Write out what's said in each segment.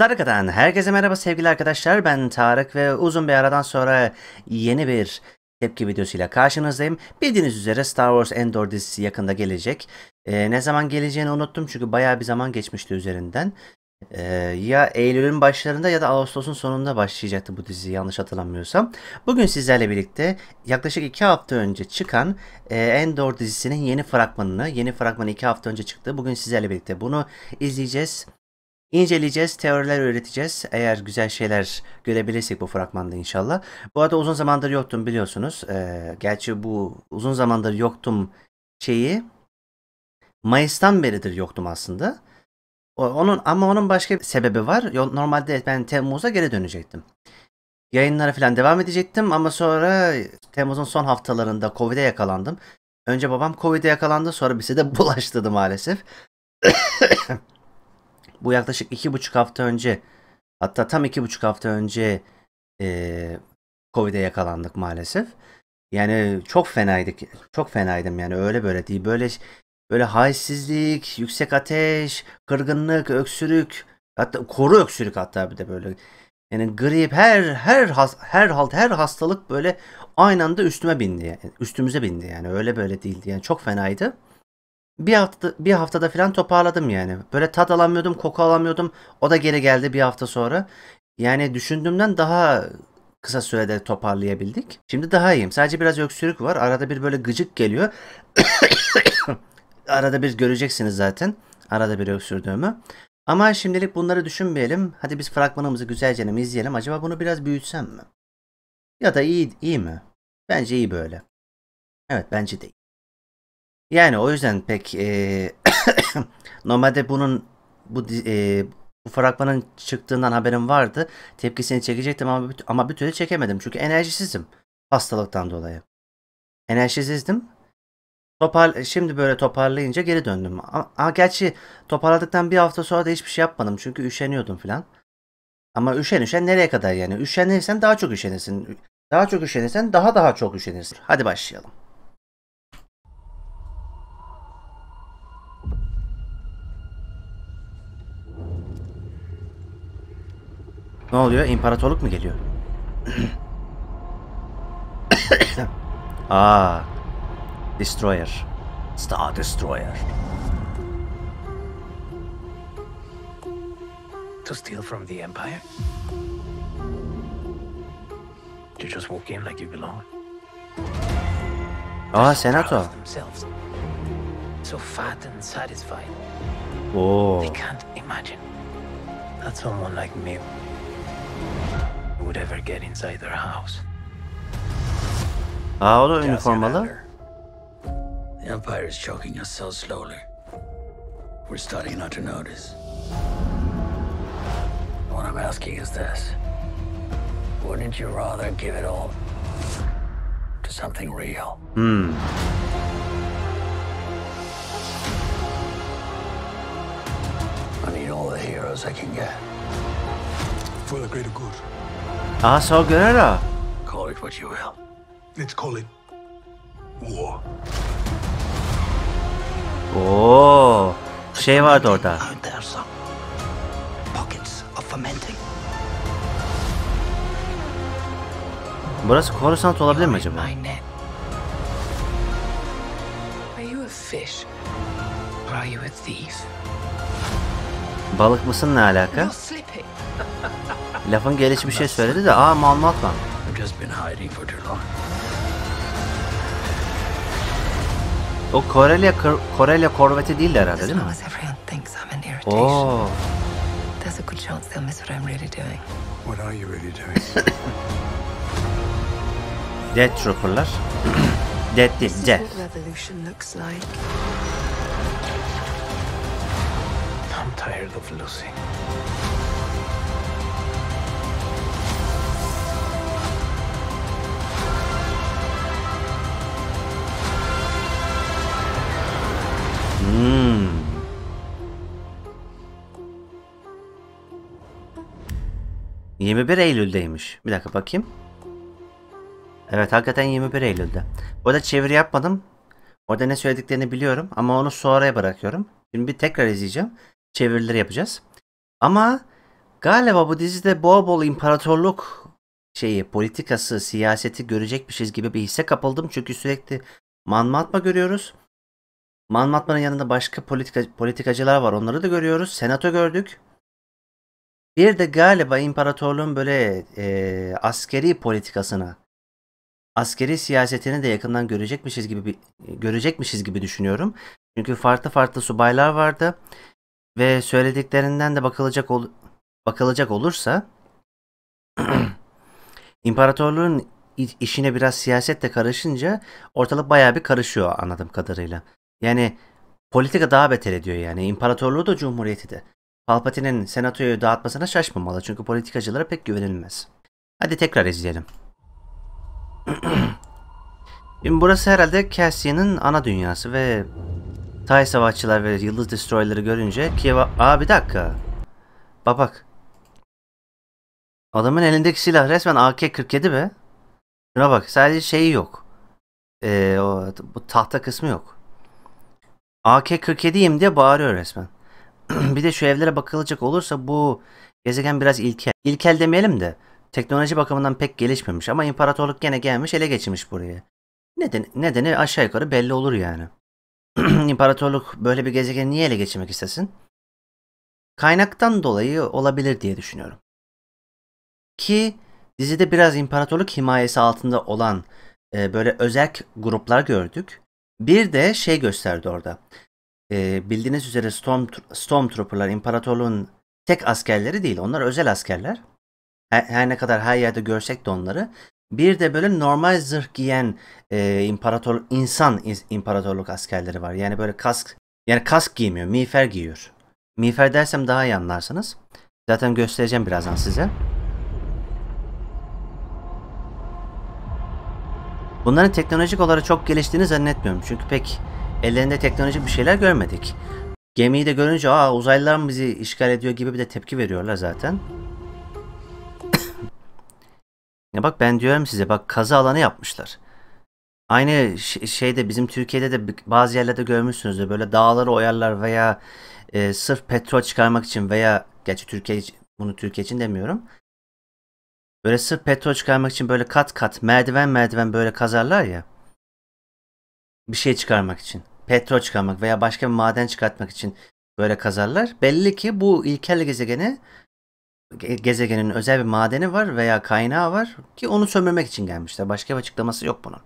Tarık'tan herkese merhaba sevgili arkadaşlar ben Tarık ve uzun bir aradan sonra yeni bir tepki videosuyla karşınızdayım. Bildiğiniz üzere Star Wars Endor dizisi yakında gelecek. Ee, ne zaman geleceğini unuttum çünkü baya bir zaman geçmişti üzerinden. Ee, ya Eylül'ün başlarında ya da Ağustos'un sonunda başlayacaktı bu dizi yanlış hatırlamıyorsam. Bugün sizlerle birlikte yaklaşık 2 hafta önce çıkan e, Endor dizisinin yeni fragmanını, yeni fragmanı 2 hafta önce çıktı. Bugün sizlerle birlikte bunu izleyeceğiz. İnceleyeceğiz, teoriler öğreteceğiz. Eğer güzel şeyler görebilirsek bu fragmanda inşallah. Bu arada uzun zamandır yoktum biliyorsunuz. Ee, gerçi bu uzun zamandır yoktum şeyi Mayıs'tan beridir yoktum aslında. Onun ama onun başka bir sebebi var. Normalde ben Temmuz'a geri dönecektim. Yayınlara falan devam edecektim ama sonra Temmuz'un son haftalarında Covid'e yakalandım. Önce babam Covid'e yakalandı sonra bize de bulaştırdı maalesef bu yaklaşık iki buçuk hafta önce hatta tam iki buçuk hafta önce e, Covid'e yakalandık maalesef. Yani çok fenaydık. Çok fenaydım yani öyle böyle değil. Böyle böyle halsizlik, yüksek ateş, kırgınlık, öksürük, hatta koru öksürük hatta bir de böyle. Yani grip her her has, her halt her hastalık böyle aynı anda üstüme bindi. Yani üstümüze bindi yani öyle böyle değildi. Yani çok fenaydı bir hafta bir haftada falan toparladım yani. Böyle tat alamıyordum, koku alamıyordum. O da geri geldi bir hafta sonra. Yani düşündüğümden daha kısa sürede toparlayabildik. Şimdi daha iyiyim. Sadece biraz öksürük var. Arada bir böyle gıcık geliyor. Arada bir göreceksiniz zaten. Arada bir öksürdüğümü. Ama şimdilik bunları düşünmeyelim. Hadi biz fragmanımızı güzelce izleyelim. Acaba bunu biraz büyütsem mi? Ya da iyi, iyi mi? Bence iyi böyle. Evet bence de iyi. Yani o yüzden pek e, normalde bunun bu e, bu fragmanın çıktığından haberim vardı. Tepkisini çekecektim ama ama bir türlü çekemedim. Çünkü enerjisizim hastalıktan dolayı. Enerjisizdim. Topar, şimdi böyle toparlayınca geri döndüm. Ama, ama gerçi toparladıktan bir hafta sonra da hiçbir şey yapmadım. Çünkü üşeniyordum filan. Ama üşen üşen nereye kadar yani? Üşenirsen daha çok üşenirsin. Daha çok üşenirsen daha daha çok üşenirsin. Hadi başlayalım. Ne oluyor? İmparatorluk mu geliyor? Aa. Ah. Destroyer. Star Destroyer. To steal from the Empire? To just walk in like you belong? Aa ah, senato. So fat and satisfied. Oh. They can't imagine that someone like me would ever get inside their house. Auto uniform mother? The Empire is choking us so slowly. We're starting not to notice. What I'm asking is this. Wouldn't you rather give it all to something real? Hmm. I need all the heroes I can get. for the greater good. Asa Guerrera. Call it what you will. Let's call it war. Oh, şey vardı orada. Burası Coruscant olabilir mi acaba? Are Are you you a a fish? thief? Balık mısın ne alaka? You're slipping. Lafın gelişi bir şey söyledi de aa mal anlatma. O Corellia, Corellia korveti değil herhalde değil mi? Oo. There's a good chance they'll miss what I'm really doing. What are you really doing? Dead Trooper'lar. Dead death. What revolution looks like. I'm tired of losing. 21 Eylül'deymiş. Bir dakika bakayım. Evet hakikaten 21 Eylül'de. Bu arada çeviri yapmadım. Orada ne söylediklerini biliyorum ama onu sonraya bırakıyorum. Şimdi bir tekrar izleyeceğim. Çevirileri yapacağız. Ama galiba bu dizide bol bol imparatorluk şeyi, politikası, siyaseti görecekmişiz şey gibi bir hisse kapıldım. Çünkü sürekli manmatma görüyoruz. Manmatmanın yanında başka politika, politikacılar var. Onları da görüyoruz. Senato gördük. Bir de galiba imparatorluğun böyle e, askeri politikasına, askeri siyasetini de yakından görecekmişiz gibi bir, görecekmişiz gibi düşünüyorum. Çünkü farklı farklı subaylar vardı ve söylediklerinden de bakılacak ol, bakılacak olursa imparatorluğun işine biraz siyaset de karışınca ortalık bayağı bir karışıyor anladığım kadarıyla. Yani politika daha beter ediyor yani imparatorluğu da cumhuriyeti de. Palpatine'in senatoyu dağıtmasına şaşmamalı çünkü politikacılara pek güvenilmez. Hadi tekrar izleyelim. Şimdi burası herhalde Cassian'ın ana dünyası ve Tay savaşçılar ve yıldız destroyerları görünce Kiev'a... Aa bir dakika. Bak Adamın elindeki silah resmen AK-47 be. Şuna bak sadece şeyi yok. Ee, o, bu tahta kısmı yok. AK-47'yim diye bağırıyor resmen. bir de şu evlere bakılacak olursa bu gezegen biraz ilkel. İlkel demeyelim de teknoloji bakımından pek gelişmemiş ama imparatorluk gene gelmiş ele geçirmiş buraya. Neden, nedeni aşağı yukarı belli olur yani. İmparatorluk böyle bir gezegeni niye ele geçirmek istesin? Kaynaktan dolayı olabilir diye düşünüyorum. Ki dizide biraz imparatorluk himayesi altında olan e, böyle özel gruplar gördük. Bir de şey gösterdi orada e, bildiğiniz üzere Storm, Stormtrooper'lar imparatorluğun tek askerleri değil. Onlar özel askerler. Her, her ne kadar her yerde görsek de onları. Bir de böyle normal zırh giyen e, imparator insan imparatorluk askerleri var. Yani böyle kask yani kask giymiyor, miğfer giyiyor. Miğfer dersem daha iyi anlarsınız. Zaten göstereceğim birazdan size. Bunların teknolojik olarak çok geliştiğini zannetmiyorum. Çünkü pek ellerinde teknolojik bir şeyler görmedik. Gemiyi de görünce aa uzaylılar mı bizi işgal ediyor gibi bir de tepki veriyorlar zaten. ya bak ben diyorum size bak kazı alanı yapmışlar. Aynı şeyde bizim Türkiye'de de bazı yerlerde görmüşsünüz de böyle dağları oyarlar veya e, sırf petrol çıkarmak için veya gerçi Türkiye bunu Türkiye için demiyorum. Böyle sırf petrol çıkarmak için böyle kat kat merdiven merdiven böyle kazarlar ya. Bir şey çıkarmak için petrol çıkarmak veya başka bir maden çıkartmak için böyle kazarlar. Belli ki bu ilkel gezegene gezegenin özel bir madeni var veya kaynağı var ki onu sömürmek için gelmişler. Başka bir açıklaması yok bunun.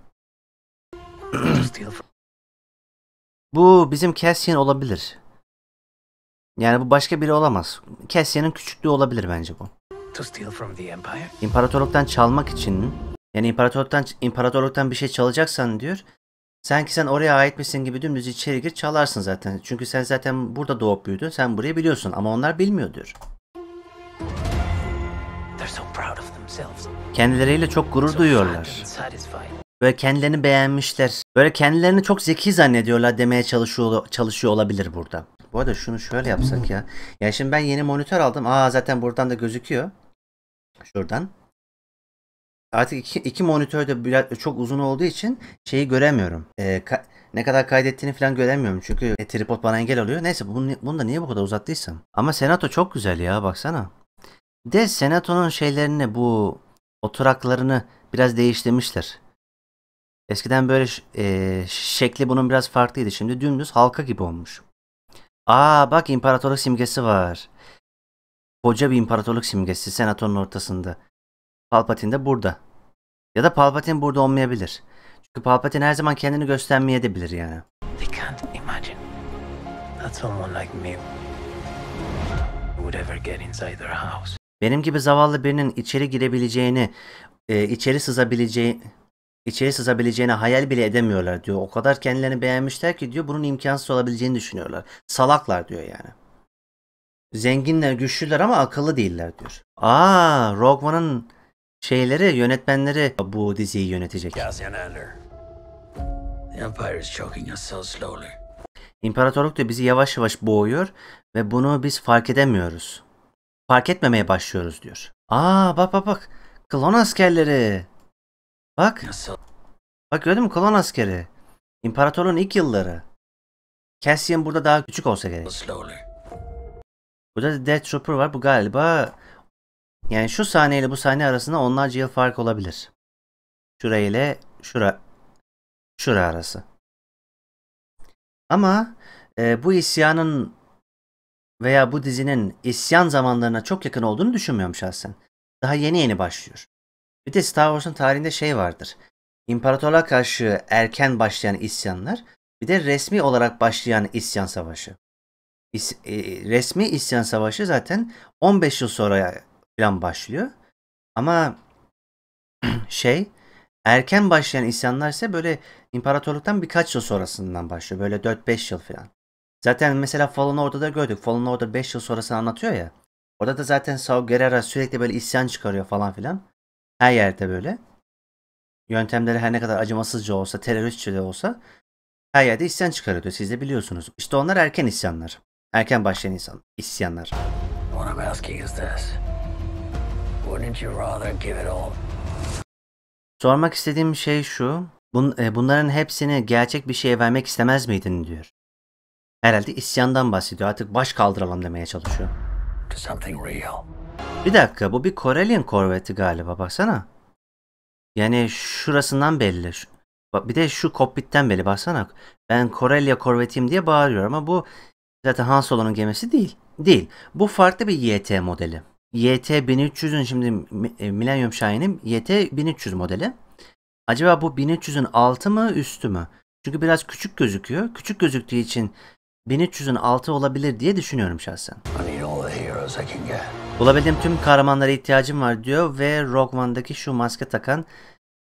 bu bizim Cassian olabilir. Yani bu başka biri olamaz. Cassian'ın küçüklüğü olabilir bence bu. İmparatorluktan çalmak için yani imparatorluktan imparatorluktan bir şey çalacaksan diyor Sanki sen oraya ait misin gibi dümdüz içeri gir çalarsın zaten. Çünkü sen zaten burada doğup büyüdün. Sen burayı biliyorsun ama onlar bilmiyordur. Kendileriyle çok gurur duyuyorlar. Böyle kendilerini beğenmişler. Böyle kendilerini çok zeki zannediyorlar demeye çalışıyor, çalışıyor olabilir burada. Bu arada şunu şöyle yapsak ya. Ya şimdi ben yeni monitör aldım. Aa zaten buradan da gözüküyor. Şuradan artık iki, iki monitör de biraz, çok uzun olduğu için şeyi göremiyorum. E, ka- ne kadar kaydettiğini falan göremiyorum. Çünkü e, tripod bana engel oluyor. Neyse bunu, bunu da niye bu kadar uzattıysam. Ama Senato çok güzel ya baksana. De Senato'nun şeylerini bu oturaklarını biraz değiştirmişler. Eskiden böyle e, şekli bunun biraz farklıydı. Şimdi dümdüz halka gibi olmuş. Aa bak imparatorluk simgesi var. Koca bir imparatorluk simgesi senatonun ortasında. Palpatine de burada. Ya da Palpatine burada olmayabilir. Çünkü Palpatine her zaman kendini göstermeye de bilir yani. They can't imagine that someone like me would ever get inside their house. Benim gibi zavallı birinin içeri girebileceğini, e, içeri sızabileceğini, içeri sızabileceğini hayal bile edemiyorlar diyor. O kadar kendilerini beğenmişler ki diyor bunun imkansız olabileceğini düşünüyorlar. Salaklar diyor yani. Zenginler, güçlüler ama akıllı değiller diyor. Aa, Rogue One'ın Şeyleri yönetmenleri bu diziyi yönetecek. İmparatorluk da bizi yavaş yavaş boğuyor ve bunu biz fark edemiyoruz. Fark etmemeye başlıyoruz diyor. Aa bak bak bak. Klon askerleri. Bak. Bak gördün mü klon askeri. İmparatorluğun ilk yılları. Cassian burada daha küçük olsa gerek. Burada da Death Trooper var. Bu galiba yani şu sahne ile bu sahne arasında onlarca yıl fark olabilir. Şura ile şura şura arası. Ama e, bu isyanın veya bu dizinin isyan zamanlarına çok yakın olduğunu düşünmüyorum şahsen. Daha yeni yeni başlıyor. Bir de Star Wars'un tarihinde şey vardır. İmparatorluğa karşı erken başlayan isyanlar, bir de resmi olarak başlayan isyan savaşı. İs, e, resmi isyan savaşı zaten 15 yıl sonra filan başlıyor. Ama şey erken başlayan isyanlar ise böyle imparatorluktan birkaç yıl sonrasından başlıyor. Böyle 4-5 yıl falan Zaten mesela Fallen Order'da gördük. Fallen Order 5 yıl sonrasını anlatıyor ya. Orada da zaten Saul Guerrero sürekli böyle isyan çıkarıyor falan filan. Her yerde böyle. Yöntemleri her ne kadar acımasızca olsa, teröristçe de olsa her yerde isyan çıkarıyor Siz de biliyorsunuz. İşte onlar erken isyanlar. Erken başlayan insan, isyanlar. What I'm asking is this. Wouldn't you rather give it all? Sormak istediğim şey şu. Bun, e, bunların hepsini gerçek bir şeye vermek istemez miydin diyor. Herhalde isyandan bahsediyor. Artık baş kaldıralım demeye çalışıyor. To something real. Bir dakika bu bir Corellian korveti galiba baksana. Yani şurasından belli. bir de şu kokpitten belli baksana. Ben Corellia korvetiyim diye bağırıyorum ama bu zaten Han Solo'nun gemisi değil. Değil. Bu farklı bir YT modeli. YT 1300'ün şimdi e, Millennium Shine'in YT 1300 modeli. Acaba bu 1300'ün altı mı üstü mü? Çünkü biraz küçük gözüküyor. Küçük gözüktüğü için 1300'ün altı olabilir diye düşünüyorum şahsen. Bulabildiğim tüm kahramanlara ihtiyacım var diyor ve Rogue One'daki şu maske takan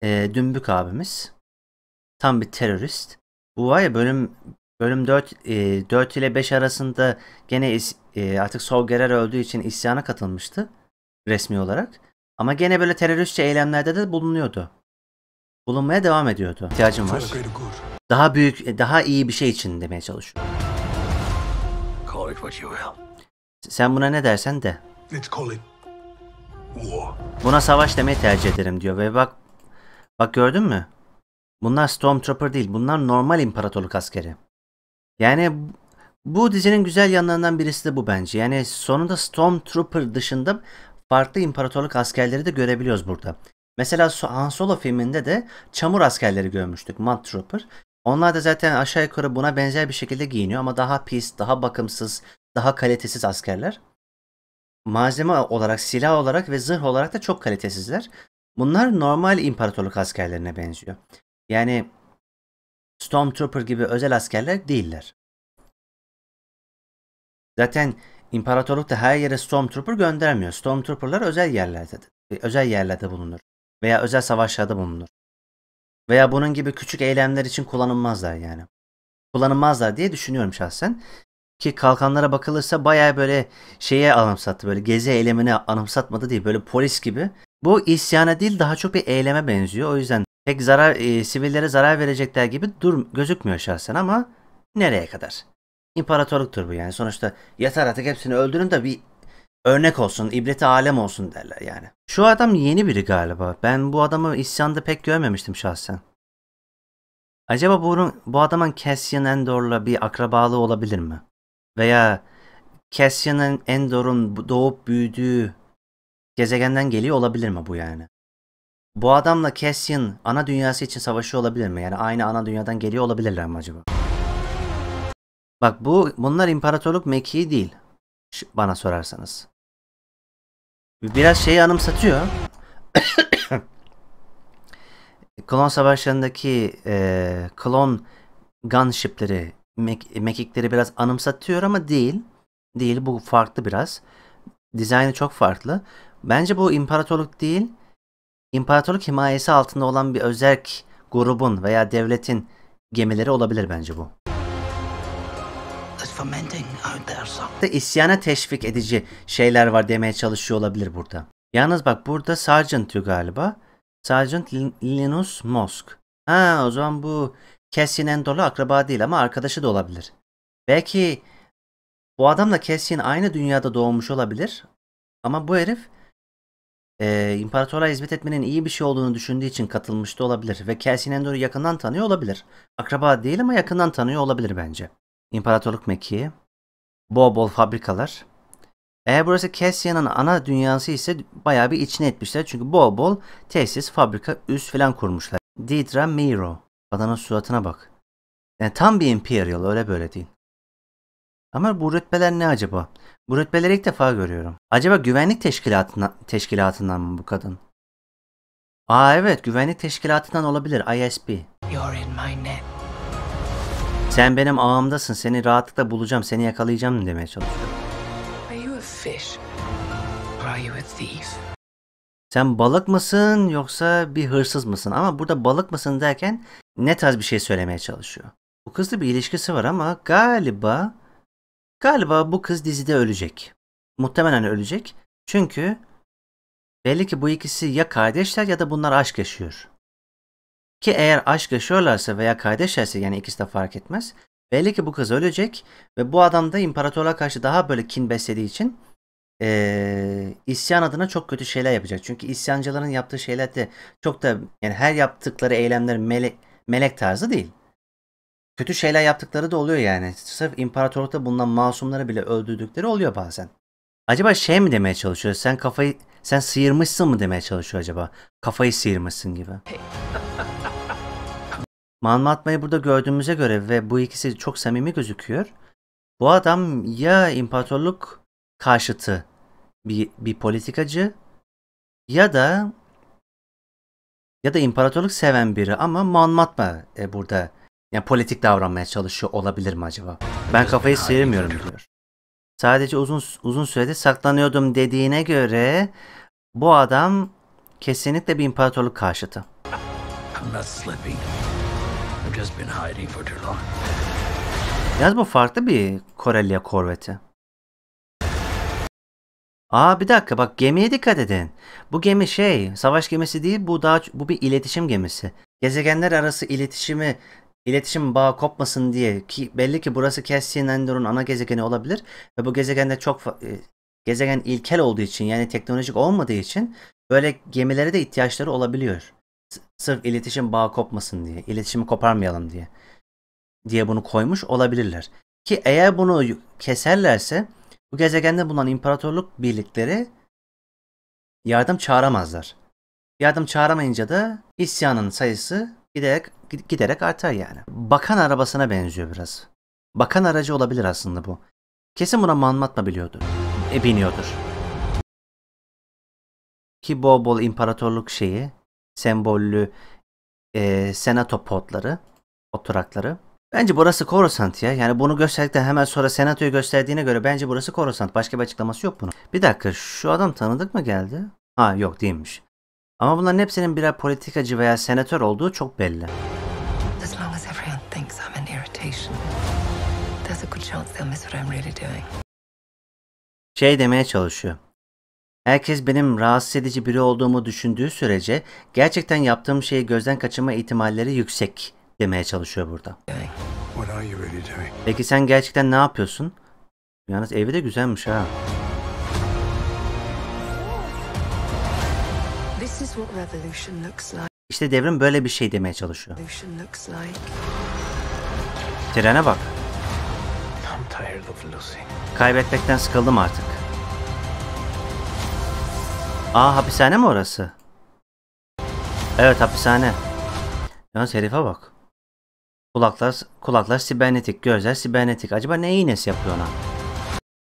e, dümbük abimiz. Tam bir terörist. Bu var ya bölüm Bölüm 4, e, 4 ile 5 arasında gene is, e, artık Sol Gerer öldüğü için isyana katılmıştı resmi olarak. Ama gene böyle teröristçe eylemlerde de bulunuyordu. Bulunmaya devam ediyordu. İhtiyacım var. Daha büyük, e, daha iyi bir şey için demeye çalışıyor. Sen buna ne dersen de. Buna savaş demeyi tercih ederim diyor ve bak bak gördün mü? Bunlar Stormtrooper değil. Bunlar normal imparatorluk askeri. Yani bu dizinin güzel yanlarından birisi de bu bence. Yani sonunda Stormtrooper dışında farklı imparatorluk askerleri de görebiliyoruz burada. Mesela Han Solo filminde de çamur askerleri görmüştük. Mud Trooper. Onlar da zaten aşağı yukarı buna benzer bir şekilde giyiniyor ama daha pis, daha bakımsız, daha kalitesiz askerler. Malzeme olarak, silah olarak ve zırh olarak da çok kalitesizler. Bunlar normal imparatorluk askerlerine benziyor. Yani Stormtrooper gibi özel askerler değiller. Zaten imparatorluk da her yere Stormtrooper göndermiyor. Stormtrooper'lar özel yerlerde e, özel yerlerde bulunur veya özel savaşlarda bulunur. Veya bunun gibi küçük eylemler için kullanılmazlar yani. Kullanılmazlar diye düşünüyorum şahsen. Ki kalkanlara bakılırsa baya böyle şeye anımsattı. Böyle gezi eylemine anımsatmadı değil. Böyle polis gibi. Bu isyana değil daha çok bir eyleme benziyor. O yüzden pek zarar e, sivillere zarar verecekler gibi dur gözükmüyor şahsen ama nereye kadar? İmparatorluktur bu yani. Sonuçta yeter artık hepsini öldürün de bir örnek olsun, ibreti alem olsun derler yani. Şu adam yeni biri galiba. Ben bu adamı isyanda pek görmemiştim şahsen. Acaba bunun, bu adamın Cassian Endor'la bir akrabalığı olabilir mi? Veya Cassian Endor'un doğup büyüdüğü gezegenden geliyor olabilir mi bu yani? Bu adamla Cassian ana dünyası için savaşıyor olabilir mi? Yani aynı ana dünyadan geliyor olabilirler mi acaba? Bak bu bunlar imparatorluk mekiği değil. Bana sorarsanız. Biraz şeyi anımsatıyor. klon savaşlarındaki e, klon gunshipleri, mekikleri biraz anımsatıyor ama değil. Değil bu farklı biraz. Dizaynı çok farklı. Bence bu imparatorluk değil. İmparatorluk himayesi altında olan bir özerk grubun veya devletin gemileri olabilir bence bu. İsyana teşvik edici şeyler var demeye çalışıyor olabilir burada. Yalnız bak burada Sergeant diyor galiba. Sergeant Linus Mosk. Ha o zaman bu en Endor'la akraba değil ama arkadaşı da olabilir. Belki bu adamla Cassian aynı dünyada doğmuş olabilir. Ama bu herif e, imparatorluğa hizmet etmenin iyi bir şey olduğunu düşündüğü için katılmış da olabilir ve Cassian Andor'u yakından tanıyor olabilir. Akraba değil ama yakından tanıyor olabilir bence. İmparatorluk mekiği, bol bol fabrikalar. Eğer burası Cassian'ın ana dünyası ise bayağı bir içine etmişler çünkü bol bol tesis, fabrika, üs falan kurmuşlar. Didra Miro. Adanın suratına bak. Yani tam bir imperial öyle böyle değil. Ama bu rütbeler ne acaba? Bu rütbeleri ilk defa görüyorum. Acaba güvenlik teşkilatına, teşkilatından mı bu kadın? Aa evet güvenlik teşkilatından olabilir ISP. You're in my net. Sen benim ağımdasın. Seni rahatlıkla bulacağım. Seni yakalayacağım demeye çalışıyor. Are you a fish? Or are you a thief? Sen balık mısın yoksa bir hırsız mısın? Ama burada balık mısın derken ne tarz bir şey söylemeye çalışıyor. Bu kızla bir ilişkisi var ama galiba Galiba bu kız dizide ölecek. Muhtemelen ölecek. Çünkü belli ki bu ikisi ya kardeşler ya da bunlar aşk yaşıyor. Ki eğer aşk yaşıyorlarsa veya kardeşlerse yani ikisi de fark etmez. Belli ki bu kız ölecek ve bu adam da imparatorluğa karşı daha böyle kin beslediği için ee, isyan adına çok kötü şeyler yapacak. Çünkü isyancıların yaptığı şeyler de çok da yani her yaptıkları eylemler melek, melek tarzı değil kötü şeyler yaptıkları da oluyor yani. Sırf imparatorlukta bulunan masumları bile öldürdükleri oluyor bazen. Acaba şey mi demeye çalışıyor? Sen kafayı sen sıyırmışsın mı demeye çalışıyor acaba? Kafayı sıyırmışsın gibi. Manmatmayı burada gördüğümüze göre ve bu ikisi çok samimi gözüküyor. Bu adam ya imparatorluk karşıtı bir, bir politikacı ya da ya da imparatorluk seven biri ama manmatma e, burada yani politik davranmaya çalışıyor olabilir mi acaba? Ben kafayı sıyırmıyorum diyor. Sadece uzun uzun sürede saklanıyordum dediğine göre bu adam kesinlikle bir imparatorluk karşıtı. Yaz bu farklı bir Koreliya korveti. Aa bir dakika bak gemiye dikkat edin. Bu gemi şey savaş gemisi değil bu daha bu bir iletişim gemisi. Gezegenler arası iletişimi iletişim bağı kopmasın diye ki belli ki burası Cassian ana gezegeni olabilir ve bu gezegende çok e, gezegen ilkel olduğu için yani teknolojik olmadığı için böyle gemilere de ihtiyaçları olabiliyor. Sırf iletişim bağı kopmasın diye, iletişimi koparmayalım diye diye bunu koymuş olabilirler. Ki eğer bunu keserlerse bu gezegende bulunan imparatorluk birlikleri yardım çağıramazlar. Yardım çağıramayınca da isyanın sayısı giderek giderek artar yani. Bakan arabasına benziyor biraz. Bakan aracı olabilir aslında bu. Kesin buna manmatma biliyordu. E biniyordur. Ki bol bol imparatorluk şeyi, sembollü e, senato potları, oturakları. Bence burası Coruscant ya. Yani bunu gösterdikten hemen sonra senatoyu gösterdiğine göre bence burası Coruscant. Başka bir açıklaması yok bunun. Bir dakika şu adam tanıdık mı geldi? Ha yok değilmiş. Ama bunların hepsinin birer politikacı veya senatör olduğu çok belli. Şey demeye çalışıyor. Herkes benim rahatsız edici biri olduğumu düşündüğü sürece gerçekten yaptığım şeyi gözden kaçırma ihtimalleri yüksek demeye çalışıyor burada. Peki sen gerçekten ne yapıyorsun? Yalnız evi de güzelmiş ha. İşte devrim böyle bir şey demeye çalışıyor. Trene bak. Kaybetmekten sıkıldım artık. Aa hapishane mi orası? Evet hapishane. Yalnız herife bak. Kulaklar, kulaklar sibernetik, gözler sibernetik. Acaba ne iğnesi yapıyor ona?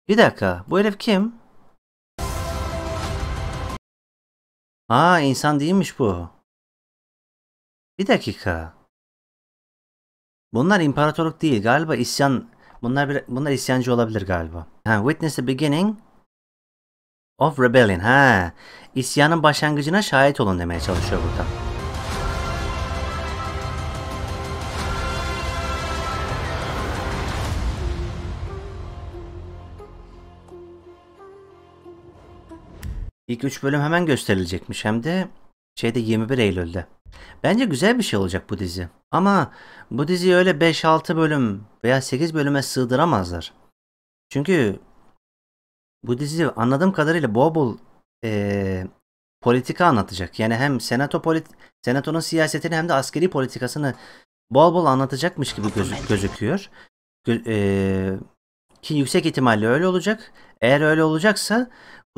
Bir dakika, bu herif kim? Ha insan değilmiş bu. Bir dakika. Bunlar imparatorluk değil galiba isyan. Bunlar bir, bunlar isyancı olabilir galiba. Ha, witness the beginning of rebellion. Ha, isyanın başlangıcına şahit olun demeye çalışıyor burada. İlk 3 bölüm hemen gösterilecekmiş hem de şeyde 21 Eylül'de. Bence güzel bir şey olacak bu dizi. Ama bu diziyi öyle 5-6 bölüm veya 8 bölüme sığdıramazlar. Çünkü bu dizi anladığım kadarıyla bol bol e, politika anlatacak. Yani hem senato polit senatonun siyasetini hem de askeri politikasını bol bol anlatacakmış gibi gözü gözüküyor. Gö- e, ki yüksek ihtimalle öyle olacak. Eğer öyle olacaksa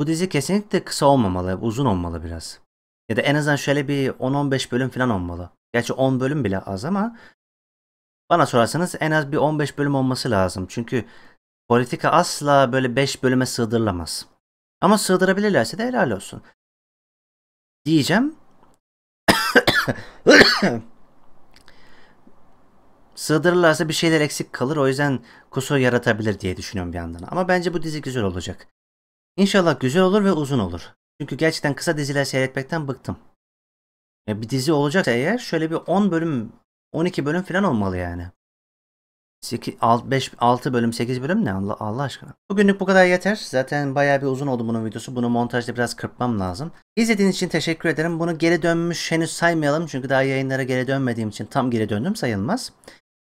bu dizi kesinlikle kısa olmamalı, uzun olmalı biraz. Ya da en azından şöyle bir 10-15 bölüm falan olmalı. Gerçi 10 bölüm bile az ama bana sorarsanız en az bir 15 bölüm olması lazım. Çünkü politika asla böyle 5 bölüme sığdırılamaz. Ama sığdırabilirlerse de helal olsun. Diyeceğim. sığdırırlarsa bir şeyler eksik kalır. O yüzden kusur yaratabilir diye düşünüyorum bir yandan. Ama bence bu dizi güzel olacak. İnşallah güzel olur ve uzun olur. Çünkü gerçekten kısa diziler seyretmekten bıktım. Ya bir dizi olacaksa eğer şöyle bir 10 bölüm, 12 bölüm falan olmalı yani. 8, 6, 5, 6 bölüm, 8 bölüm ne Allah, Allah aşkına. Bugünlük bu kadar yeter. Zaten bayağı bir uzun oldu bunun videosu. Bunu montajda biraz kırpmam lazım. İzlediğiniz için teşekkür ederim. Bunu geri dönmüş henüz saymayalım. Çünkü daha yayınlara geri dönmediğim için tam geri döndüm sayılmaz.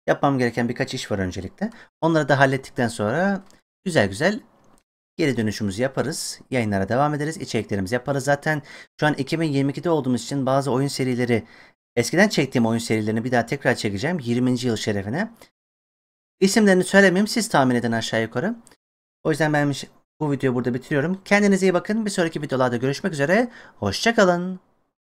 Yapmam gereken birkaç iş var öncelikle. Onları da hallettikten sonra güzel güzel geri dönüşümüzü yaparız. Yayınlara devam ederiz. içeriklerimizi yaparız. Zaten şu an 2022'de olduğumuz için bazı oyun serileri eskiden çektiğim oyun serilerini bir daha tekrar çekeceğim. 20. yıl şerefine. İsimlerini söylemeyeyim. Siz tahmin edin aşağı yukarı. O yüzden ben bu videoyu burada bitiriyorum. Kendinize iyi bakın. Bir sonraki videolarda görüşmek üzere. Hoşçakalın.